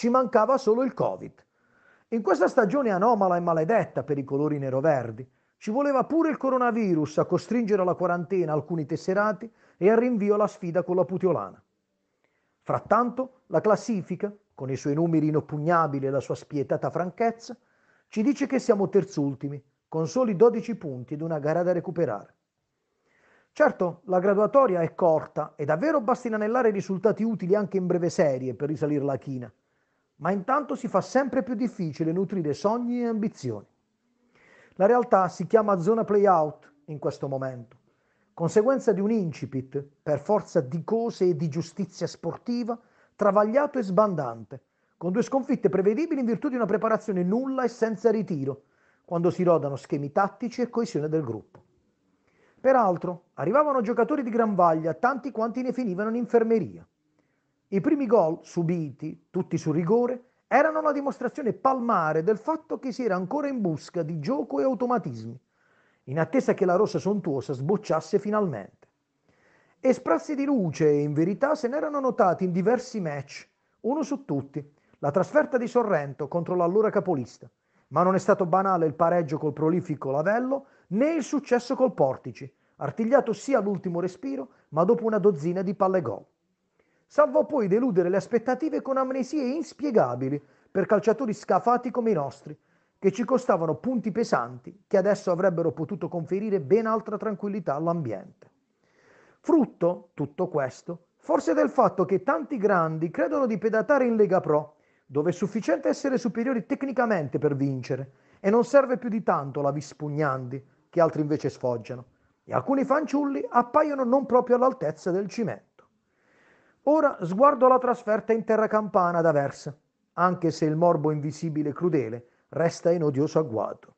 Ci mancava solo il Covid. In questa stagione anomala e maledetta per i colori nero-verdi, ci voleva pure il coronavirus a costringere alla quarantena alcuni tesserati e al rinvio alla sfida con la Putiolana. Frattanto, la classifica, con i suoi numeri inoppugnabili e la sua spietata franchezza, ci dice che siamo terzultimi, con soli 12 punti ed una gara da recuperare. Certo, la graduatoria è corta e davvero basti inanellare risultati utili anche in breve serie per risalire la china ma intanto si fa sempre più difficile nutrire sogni e ambizioni. La realtà si chiama zona play-out in questo momento, conseguenza di un incipit, per forza di cose e di giustizia sportiva, travagliato e sbandante, con due sconfitte prevedibili in virtù di una preparazione nulla e senza ritiro, quando si rodano schemi tattici e coesione del gruppo. Peraltro, arrivavano giocatori di gran vaglia, tanti quanti ne finivano in infermeria. I primi gol subiti, tutti su rigore, erano la dimostrazione palmare del fatto che si era ancora in busca di gioco e automatismi, in attesa che la rossa sontuosa sbocciasse finalmente. E sprazzi di luce, in verità, se n'erano notati in diversi match, uno su tutti, la trasferta di Sorrento contro l'allora capolista, ma non è stato banale il pareggio col prolifico Lavello né il successo col Portici, artigliato sia all'ultimo respiro, ma dopo una dozzina di palle gol salvo poi deludere le aspettative con amnesie inspiegabili per calciatori scafati come i nostri, che ci costavano punti pesanti che adesso avrebbero potuto conferire ben altra tranquillità all'ambiente. Frutto, tutto questo, forse del fatto che tanti grandi credono di pedatare in Lega Pro, dove è sufficiente essere superiori tecnicamente per vincere, e non serve più di tanto la Vispugnandi, che altri invece sfoggiano, e alcuni fanciulli appaiono non proprio all'altezza del cimento. Ora sguardo la trasferta in terra campana ad Aversa, anche se il morbo invisibile e crudele resta in odioso agguato.